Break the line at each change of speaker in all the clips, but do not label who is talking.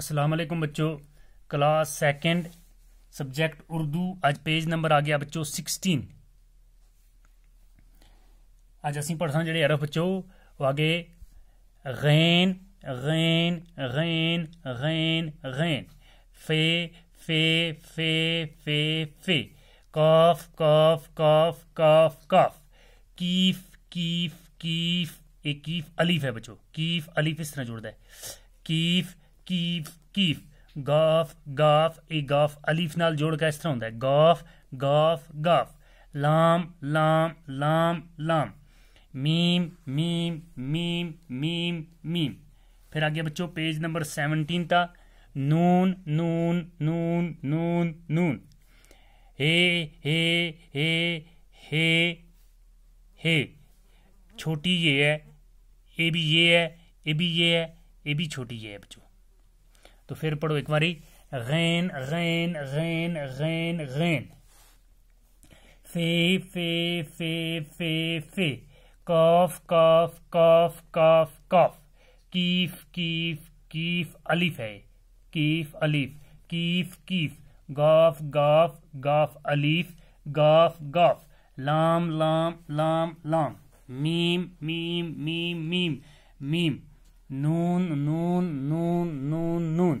अस्सलाम वालेकुम बच्चों क्लास सेकंड सब्जेक्ट उर्दू आज पेज नंबर आ गया बच्चों 16 ਅੱਜ ਅਸੀਂ ਪੜ੍ਹਨਾ ਜਿਹੜੇ ਅਰਫ ਬੱਚੋ ਉਹ ਅੱਗੇ गैन गैन गैन ਗੈਨ ਗੈਨ फे फे ਫੇ ਫੇ ਫੇ कफ कफ ਕਾਫ ਕਾਫ ਕਾਫ कीफ कीफ कीफ एक कीफ अलीफ है बच्चों कीफ अलीफ इस तरह जुड़ता है कीफ कीफ कीफ गाफ गाफ ए गाफ अलीफ नाल जोड़ का इस तरह होंगे गाफ गाफ गाफ लाम लाम लाम लाम मीम मीम मीम मीम मीम फिर आगे बच्चों पेज नंबर सेवनटीन था नून नून नून नून नून हे हे हे हे हे छोटी ये है ए भी ये है ए भी ये है ए भी छोटी ये है बच्चों तो फिर पढ़ो एक बारी गैन गैन गैन गैन गैन फे फे फे फे फे कफ कफ कफ कफ कफ कीफ कीफ कीफ अलीफ है कीफ अलीफ कीफ कीफ गफ गफ गफ अलीफ गफ गफ लाम लाम लाम लाम मीम मीम मीम मीम मीम नून नून नून नून नून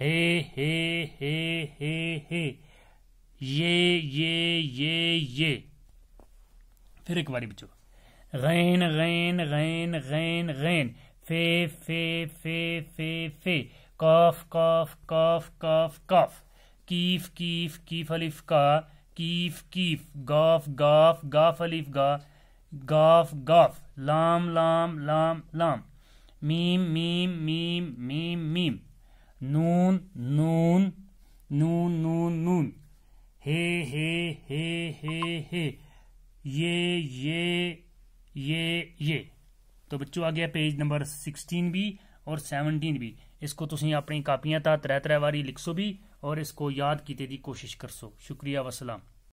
हे हे हे हे हे ये ये ये ये फिर एक बारी बच्चों गैन गैन गैन गैन गैन फे फे फे फे फे कफ कफ कफ कफ कफ कीफ कीफ कीफ अलिफ का कीफ कीफ गफ गफ गफ अलिफ गा गफ गॉफ लाम लाम लाम लाम मीम मीम मीम मीम मीम नून नून नून नून नून हे हे हे हे हे ये ये ये ये तो बच्चों आ गया पेज नंबर सिक्सटीन भी और सैवनटीन भी इसको तुम तो अपनी कापियां ता त्रै त्रै बारी सो भी और इसको याद कीते की कोशिश कर सो शुक्रिया वसलाम